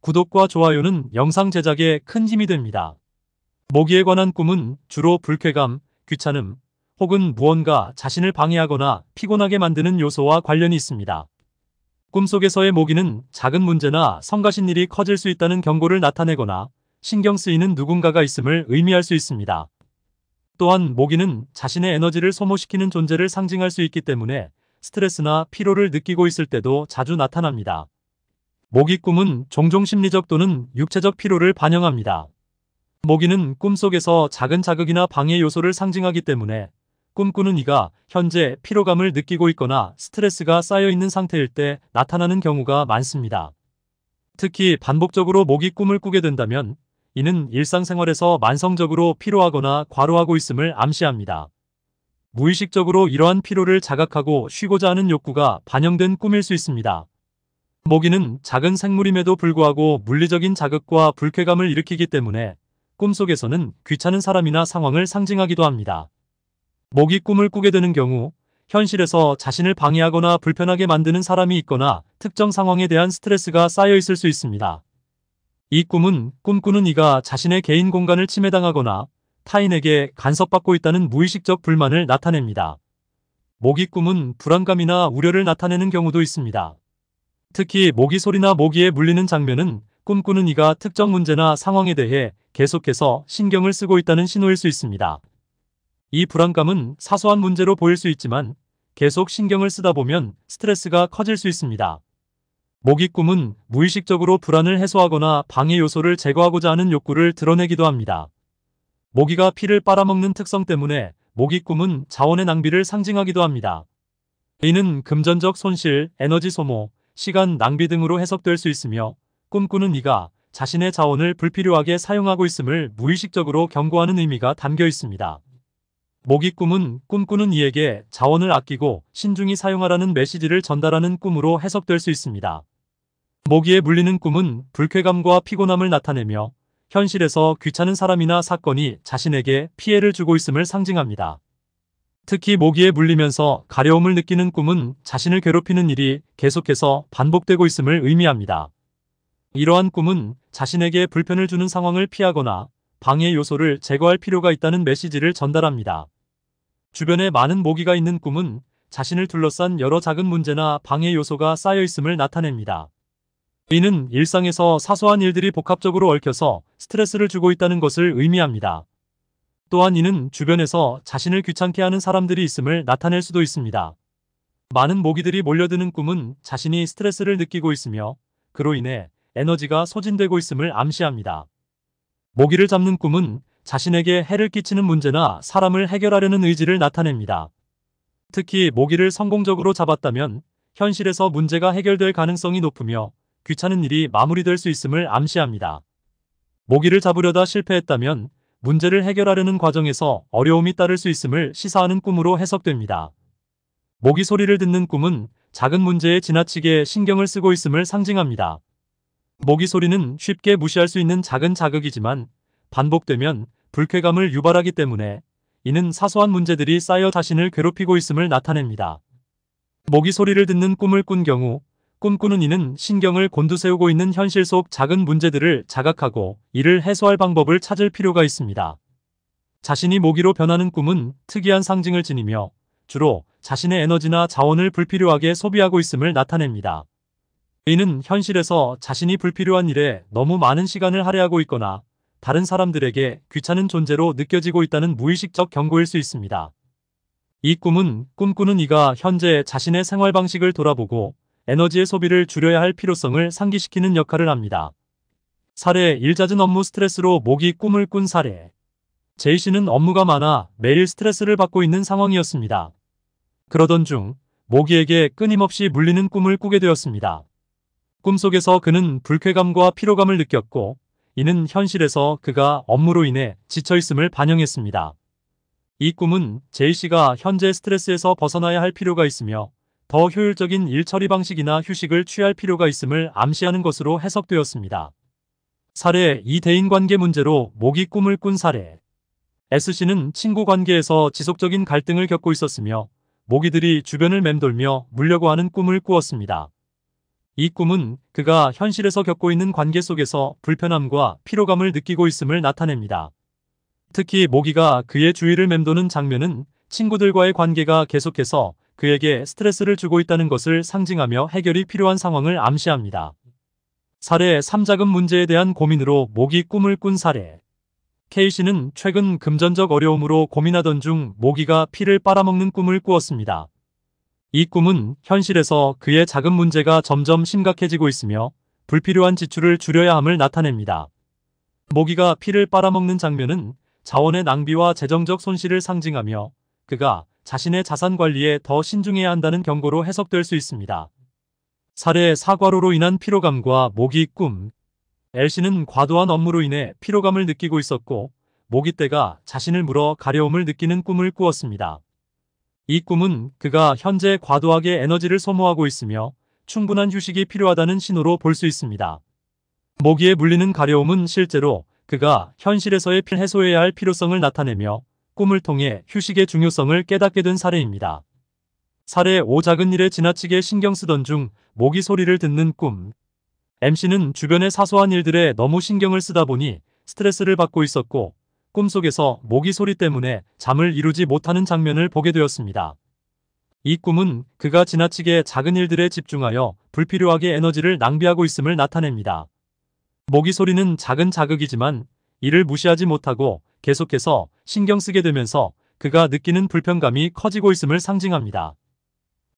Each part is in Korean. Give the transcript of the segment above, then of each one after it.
구독과 좋아요는 영상 제작에 큰 힘이 됩니다. 모기에 관한 꿈은 주로 불쾌감, 귀찮음, 혹은 무언가 자신을 방해하거나 피곤하게 만드는 요소와 관련이 있습니다. 꿈속에서의 모기는 작은 문제나 성가신 일이 커질 수 있다는 경고를 나타내거나 신경 쓰이는 누군가가 있음을 의미할 수 있습니다. 또한 모기는 자신의 에너지를 소모시키는 존재를 상징할 수 있기 때문에 스트레스나 피로를 느끼고 있을 때도 자주 나타납니다. 모기 꿈은 종종 심리적 또는 육체적 피로를 반영합니다. 모기는 꿈속에서 작은 자극이나 방해 요소를 상징하기 때문에 꿈꾸는 이가 현재 피로감을 느끼고 있거나 스트레스가 쌓여있는 상태일 때 나타나는 경우가 많습니다. 특히 반복적으로 모기 꿈을 꾸게 된다면 이는 일상생활에서 만성적으로 피로하거나 과로하고 있음을 암시합니다. 무의식적으로 이러한 피로를 자각하고 쉬고자 하는 욕구가 반영된 꿈일 수 있습니다. 모기는 작은 생물임에도 불구하고 물리적인 자극과 불쾌감을 일으키기 때문에 꿈속에서는 귀찮은 사람이나 상황을 상징하기도 합니다. 모기 꿈을 꾸게 되는 경우 현실에서 자신을 방해하거나 불편하게 만드는 사람이 있거나 특정 상황에 대한 스트레스가 쌓여 있을 수 있습니다. 이 꿈은 꿈꾸는 이가 자신의 개인 공간을 침해당하거나 타인에게 간섭받고 있다는 무의식적 불만을 나타냅니다. 모기 꿈은 불안감이나 우려를 나타내는 경우도 있습니다. 특히 모기 소리나 모기에 물리는 장면은 꿈꾸는 이가 특정 문제나 상황에 대해 계속해서 신경을 쓰고 있다는 신호일 수 있습니다. 이 불안감은 사소한 문제로 보일 수 있지만 계속 신경을 쓰다 보면 스트레스가 커질 수 있습니다. 모기 꿈은 무의식적으로 불안을 해소하거나 방해 요소를 제거하고자 하는 욕구를 드러내기도 합니다. 모기가 피를 빨아먹는 특성 때문에 모기 꿈은 자원의 낭비를 상징하기도 합니다. 이는 금전적 손실, 에너지 소모, 시간 낭비 등으로 해석될 수 있으며 꿈꾸는 이가 자신의 자원을 불필요하게 사용하고 있음을 무의식적으로 경고하는 의미가 담겨 있습니다. 모기 꿈은 꿈꾸는 이에게 자원을 아끼고 신중히 사용하라는 메시지를 전달하는 꿈으로 해석될 수 있습니다. 모기에 물리는 꿈은 불쾌감과 피곤함을 나타내며 현실에서 귀찮은 사람이나 사건이 자신에게 피해를 주고 있음을 상징합니다. 특히 모기에 물리면서 가려움을 느끼는 꿈은 자신을 괴롭히는 일이 계속해서 반복되고 있음을 의미합니다. 이러한 꿈은 자신에게 불편을 주는 상황을 피하거나 방해 요소를 제거할 필요가 있다는 메시지를 전달합니다. 주변에 많은 모기가 있는 꿈은 자신을 둘러싼 여러 작은 문제나 방해 요소가 쌓여 있음을 나타냅니다. 이는 일상에서 사소한 일들이 복합적으로 얽혀서 스트레스를 주고 있다는 것을 의미합니다. 또한 이는 주변에서 자신을 귀찮게 하는 사람들이 있음을 나타낼 수도 있습니다. 많은 모기들이 몰려드는 꿈은 자신이 스트레스를 느끼고 있으며 그로 인해 에너지가 소진되고 있음을 암시합니다. 모기를 잡는 꿈은 자신에게 해를 끼치는 문제나 사람을 해결하려는 의지를 나타냅니다. 특히 모기를 성공적으로 잡았다면 현실에서 문제가 해결될 가능성이 높으며 귀찮은 일이 마무리될 수 있음을 암시합니다. 모기를 잡으려다 실패했다면 문제를 해결하려는 과정에서 어려움이 따를 수 있음을 시사하는 꿈으로 해석됩니다. 모기 소리를 듣는 꿈은 작은 문제에 지나치게 신경을 쓰고 있음을 상징합니다. 모기 소리는 쉽게 무시할 수 있는 작은 자극이지만 반복되면 불쾌감을 유발하기 때문에 이는 사소한 문제들이 쌓여 자신을 괴롭히고 있음을 나타냅니다. 모기 소리를 듣는 꿈을 꾼 경우 꿈꾸는 이는 신경을 곤두세우고 있는 현실 속 작은 문제들을 자각하고 이를 해소할 방법을 찾을 필요가 있습니다. 자신이 모기로 변하는 꿈은 특이한 상징을 지니며 주로 자신의 에너지나 자원을 불필요하게 소비하고 있음을 나타냅니다. 이는 현실에서 자신이 불필요한 일에 너무 많은 시간을 할애하고 있거나 다른 사람들에게 귀찮은 존재로 느껴지고 있다는 무의식적 경고일 수 있습니다. 이 꿈은 꿈꾸는 이가 현재 자신의 생활 방식을 돌아보고 에너지의 소비를 줄여야 할 필요성을 상기시키는 역할을 합니다. 사례 1. 잦은 업무 스트레스로 목이 꿈을 꾼 사례 제이씨는 업무가 많아 매일 스트레스를 받고 있는 상황이었습니다. 그러던 중 모기에게 끊임없이 물리는 꿈을 꾸게 되었습니다. 꿈속에서 그는 불쾌감과 피로감을 느꼈고 이는 현실에서 그가 업무로 인해 지쳐있음을 반영했습니다. 이 꿈은 제이씨가 현재 스트레스에서 벗어나야 할 필요가 있으며 더 효율적인 일 처리 방식이나 휴식을 취할 필요가 있음을 암시하는 것으로 해석되었습니다. 사례 2 대인관계 문제로 모기 꿈을 꾼 사례 S씨는 친구 관계에서 지속적인 갈등을 겪고 있었으며 모기들이 주변을 맴돌며 물려고 하는 꿈을 꾸었습니다. 이 꿈은 그가 현실에서 겪고 있는 관계 속에서 불편함과 피로감을 느끼고 있음을 나타냅니다. 특히 모기가 그의 주위를 맴도는 장면은 친구들과의 관계가 계속해서 그에게 스트레스를 주고 있다는 것을 상징하며 해결이 필요한 상황을 암시합니다. 사례 3자금 문제에 대한 고민으로 모기 꿈을 꾼 사례 K씨는 최근 금전적 어려움으로 고민하던 중 모기가 피를 빨아먹는 꿈을 꾸었습니다. 이 꿈은 현실에서 그의 자금 문제가 점점 심각해지고 있으며 불필요한 지출을 줄여야 함을 나타냅니다. 모기가 피를 빨아먹는 장면은 자원의 낭비와 재정적 손실을 상징하며 그가 자신의 자산 관리에 더 신중해야 한다는 경고로 해석될 수 있습니다. 사례 사과로로 인한 피로감과 모기 꿈엘씨는 과도한 업무로 인해 피로감을 느끼고 있었고 모기때가 자신을 물어 가려움을 느끼는 꿈을 꾸었습니다. 이 꿈은 그가 현재 과도하게 에너지를 소모하고 있으며 충분한 휴식이 필요하다는 신호로 볼 수 있습니다. 모기에 물리는 가려움은 실제로 그가 현실에서의 필 해소해야 할 필요성을 나타내며 꿈을 통해 휴식의 중요성을 깨닫게 된 사례입니다. 사례 5 작은 일에 지나치게 신경 쓰던 중 모기 소리를 듣는 꿈. MC는 주변의 사소한 일들에 너무 신경을 쓰다 보니 스트레스를 받고 있었고 꿈속에서 모기 소리 때문에 잠을 이루지 못하는 장면을 보게 되었습니다. 이 꿈은 그가 지나치게 작은 일들에 집중하여 불필요하게 에너지를 낭비하고 있음을 나타냅니다. 모기 소리는 작은 자극이지만 이를 무시하지 못하고 계속해서 신경 쓰게 되면서 그가 느끼는 불편감이 커지고 있음을 상징합니다.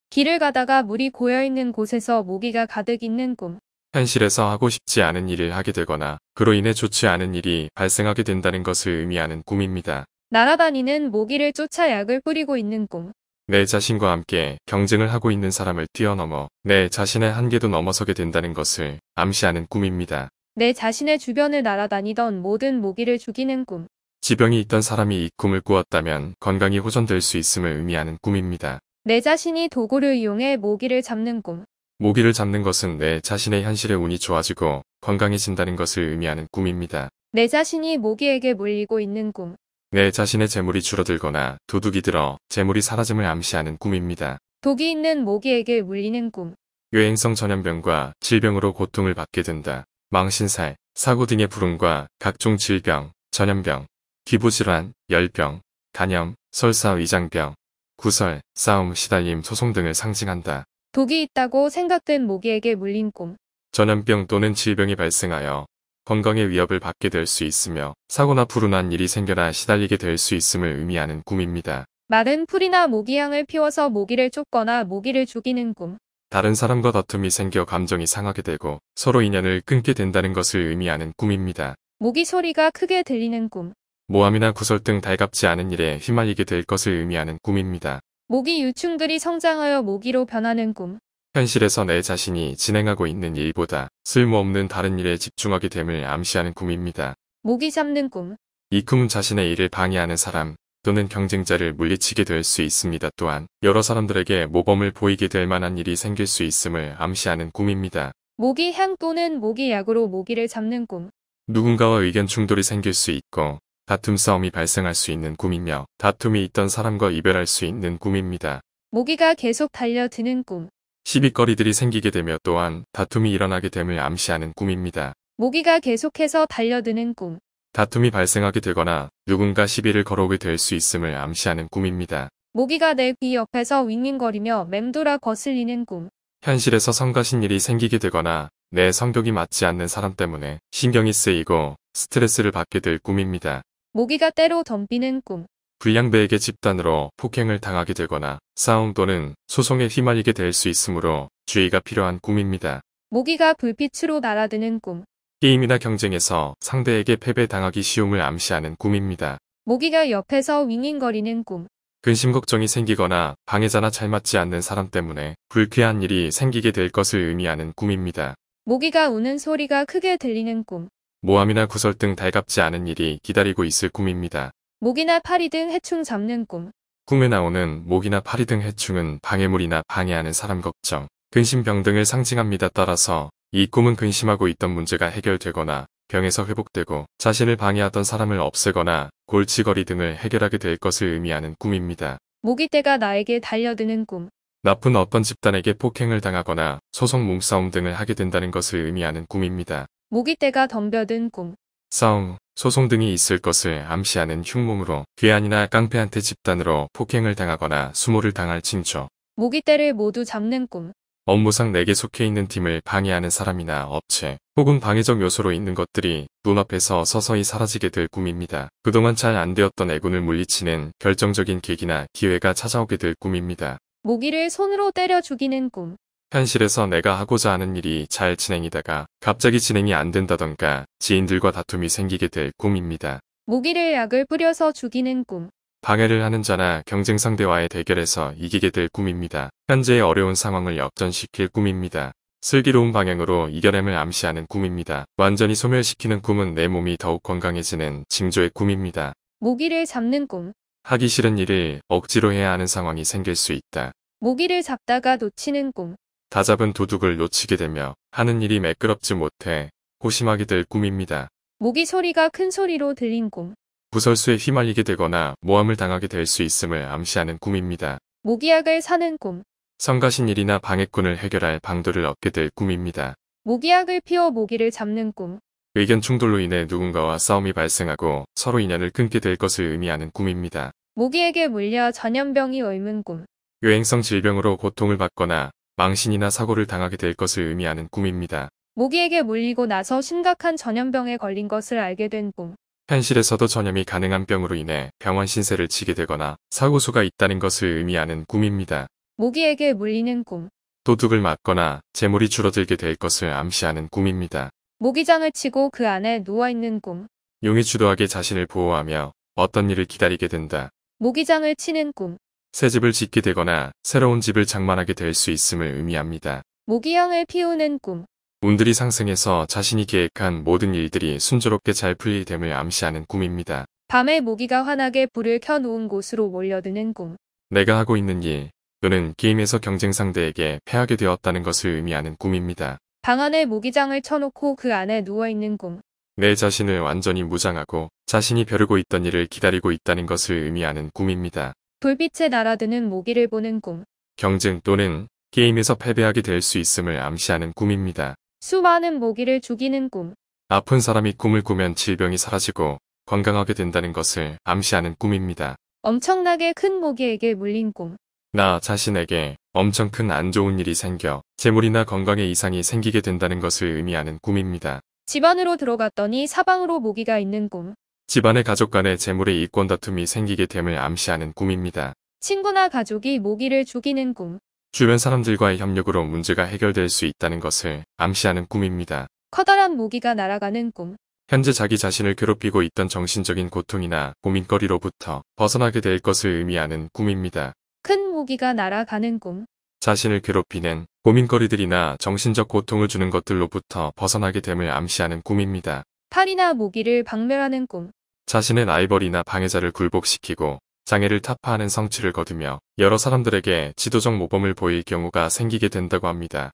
길을 가다가 물이 고여있는 곳에서 모기가 가득 있는 꿈. 현실에서 하고 싶지 않은 일을 하게 되거나 그로 인해 좋지 않은 일이 발생하게 된다는 것을 의미하는 꿈입니다. 날아다니는 모기를 쫓아 약을 뿌리고 있는 꿈. 내 자신과 함께 경쟁을 하고 있는 사람을 뛰어넘어 내 자신의 한계도 넘어서게 된다는 것을 암시하는 꿈입니다. 내 자신의 주변을 날아다니던 모든 모기를 죽이는 꿈. 지병이 있던 사람이 이 꿈을 꾸었다면 건강이 호전될 수 있음을 의미하는 꿈입니다. 내 자신이 도구를 이용해 모기를 잡는 꿈. 모기를 잡는 것은 내 자신의 현실의 운이 좋아지고 건강해진다는 것을 의미하는 꿈입니다. 내 자신이 모기에게 물리고 있는 꿈. 내 자신의 재물이 줄어들거나 도둑이 들어 재물이 사라짐을 암시하는 꿈입니다. 독이 있는 모기에게 물리는 꿈. 유행성 전염병과 질병으로 고통을 받게 된다. 망신살, 사고 등의 불운과 각종 질병, 전염병, 기부질환, 열병, 간염, 설사 위장병, 구설, 싸움, 시달림, 소송 등을 상징한다. 독이 있다고 생각된 모기에게 물린 꿈. 전염병 또는 질병이 발생하여 건강에 위협을 받게 될 수 있으며 사고나 불운한 일이 생겨나 시달리게 될 수 있음을 의미하는 꿈입니다. 마른 풀이나 모기향을 피워서 모기를 쫓거나 모기를 죽이는 꿈. 다른 사람과 다툼이 생겨 감정이 상하게 되고 서로 인연을 끊게 된다는 것을 의미하는 꿈입니다. 모기 소리가 크게 들리는 꿈. 모함이나 구설 등 달갑지 않은 일에 휘말리게 될 것을 의미하는 꿈입니다. 모기 유충들이 성장하여 모기로 변하는 꿈. 현실에서 내 자신이 진행하고 있는 일보다 쓸모없는 다른 일에 집중하게 됨을 암시하는 꿈입니다. 모기 잡는 꿈. 이 꿈은 자신의 일을 방해하는 사람 또는 경쟁자를 물리치게 될 수 있습니다. 또한 여러 사람들에게 모범을 보이게 될 만한 일이 생길 수 있음을 암시하는 꿈입니다. 모기 향 또는 모기 약으로 모기를 잡는 꿈. 누군가와 의견 충돌이 생길 수 있고 다툼 싸움이 발생할 수 있는 꿈이며 다툼이 있던 사람과 이별할 수 있는 꿈입니다. 모기가 계속 달려드는 꿈. 시비거리들이 생기게 되며 또한 다툼이 일어나게 됨을 암시하는 꿈입니다. 모기가 계속해서 달려드는 꿈. 다툼이 발생하게 되거나 누군가 시비를 걸어오게 될 수 있음을 암시하는 꿈입니다. 모기가 내 귀 옆에서 윙윙거리며 맴돌아 거슬리는 꿈. 현실에서 성가신 일이 생기게 되거나 내 성격이 맞지 않는 사람 때문에 신경이 쓰이고 스트레스를 받게 될 꿈입니다. 모기가 때로 덤비는 꿈. 불량배에게 집단으로 폭행을 당하게 되거나 싸움 또는 소송에 휘말리게 될 수 있으므로 주의가 필요한 꿈입니다. 모기가 불빛으로 날아드는 꿈. 게임이나 경쟁에서 상대에게 패배당하기 쉬움을 암시하는 꿈입니다. 모기가 옆에서 윙윙거리는 꿈. 근심 걱정이 생기거나 방해자나 잘 맞지 않는 사람 때문에 불쾌한 일이 생기게 될 것을 의미하는 꿈입니다. 모기가 우는 소리가 크게 들리는 꿈. 모함이나 구설 등 달갑지 않은 일이 기다리고 있을 꿈입니다. 목이나 파리 등 해충 잡는 꿈. 꿈에 나오는 목이나 파리 등 해충은 방해물이나 방해하는 사람 걱정, 근심병 등을 상징합니다. 따라서 이 꿈은 근심하고 있던 문제가 해결되거나 병에서 회복되고 자신을 방해하던 사람을 없애거나 골치거리 등을 해결하게 될 것을 의미하는 꿈입니다. 모기때가 나에게 달려드는 꿈. 나쁜 어떤 집단에게 폭행을 당하거나 소송 몸싸움 등을 하게 된다는 것을 의미하는 꿈입니다. 모기떼가 덤벼든 꿈. 싸움, 소송 등이 있을 것을 암시하는 흉몽으로 괴한이나 깡패한테 집단으로 폭행을 당하거나 수모를 당할 징조. 모기떼를 모두 잡는 꿈. 업무상 내게 속해 있는 팀을 방해하는 사람이나 업체 혹은 방해적 요소로 있는 것들이 눈앞에서 서서히 사라지게 될 꿈입니다. 그동안 잘 안 되었던 애군을 물리치는 결정적인 계기나 기회가 찾아오게 될 꿈입니다. 모기를 손으로 때려 죽이는 꿈. 현실에서 내가 하고자 하는 일이 잘 진행이다가 갑자기 진행이 안 된다던가 지인들과 다툼이 생기게 될 꿈입니다. 모기를 약을 뿌려서 죽이는 꿈. 방해를 하는 자나 경쟁 상대와의 대결에서 이기게 될 꿈입니다. 현재의 어려운 상황을 역전시킬 꿈입니다. 슬기로운 방향으로 이겨냄을 암시하는 꿈입니다. 완전히 소멸시키는 꿈은 내 몸이 더욱 건강해지는 징조의 꿈입니다. 모기를 잡는 꿈. 하기 싫은 일을 억지로 해야 하는 상황이 생길 수 있다. 모기를 잡다가 놓치는 꿈. 다 잡은 도둑을 놓치게 되며 하는 일이 매끄럽지 못해 고심하게 될 꿈입니다. 모기 소리가 큰 소리로 들린 꿈. 부설수에 휘말리게 되거나 모함을 당하게 될 수 있음을 암시하는 꿈입니다. 모기약을 사는 꿈. 성가신 일이나 방해꾼을 해결할 방도를 얻게 될 꿈입니다. 모기약을 피워 모기를 잡는 꿈. 의견 충돌로 인해 누군가와 싸움이 발생하고 서로 인연을 끊게 될 것을 의미하는 꿈입니다. 모기에게 물려 전염병이 옮은 꿈. 유행성 질병으로 고통을 받거나 망신이나 사고를 당하게 될 것을 의미하는 꿈입니다. 모기에게 물리고 나서 심각한 전염병에 걸린 것을 알게 된 꿈. 현실에서도 전염이 가능한 병으로 인해 병원 신세를 지게 되거나 사고수가 있다는 것을 의미하는 꿈입니다. 모기에게 물리는 꿈. 도둑을 맞거나 재물이 줄어들게 될 것을 암시하는 꿈입니다. 모기장을 치고 그 안에 누워있는 꿈. 용이 주도하게 자신을 보호하며 어떤 일을 기다리게 된다. 모기장을 치는 꿈. 새 집을 짓게 되거나 새로운 집을 장만하게 될 수 있음을 의미합니다. 모기향을 피우는 꿈. 운들이 상승해서 자신이 계획한 모든 일들이 순조롭게 잘 풀리됨을 암시하는 꿈입니다. 밤에 모기가 환하게 불을 켜놓은 곳으로 몰려드는 꿈. 내가 하고 있는 일 또는 게임에서 경쟁 상대에게 패하게 되었다는 것을 의미하는 꿈입니다. 방 안에 모기장을 쳐놓고 그 안에 누워있는 꿈. 내 자신을 완전히 무장하고 자신이 벼르고 있던 일을 기다리고 있다는 것을 의미하는 꿈입니다. 불빛에 날아드는 모기를 보는 꿈. 경쟁 또는 게임에서 패배하게 될 수 있음을 암시하는 꿈입니다. 수많은 모기를 죽이는 꿈. 아픈 사람이 꿈을 꾸면 질병이 사라지고 건강하게 된다는 것을 암시하는 꿈입니다. 엄청나게 큰 모기에게 물린 꿈. 나 자신에게 엄청 큰 안 좋은 일이 생겨 재물이나 건강에 이상이 생기게 된다는 것을 의미하는 꿈입니다. 집안으로 들어갔더니 사방으로 모기가 있는 꿈. 집안의 가족 간의 재물의 이권 다툼이 생기게 됨을 암시하는 꿈입니다. 친구나 가족이 모기를 죽이는 꿈. 주변 사람들과의 협력으로 문제가 해결될 수 있다는 것을 암시하는 꿈입니다. 커다란 모기가 날아가는 꿈. 현재 자기 자신을 괴롭히고 있던 정신적인 고통이나 고민거리로부터 벗어나게 될 것을 의미하는 꿈입니다. 큰 모기가 날아가는 꿈. 자신을 괴롭히는 고민거리들이나 정신적 고통을 주는 것들로부터 벗어나게 됨을 암시하는 꿈입니다. 팔이나 모기를 박멸하는 꿈. 자신의 아이벌이나 방해자를 굴복시키고 장애를 타파하는 성취를 거두며 여러 사람들에게 지도적 모범을 보일 경우가 생기게 된다고 합니다.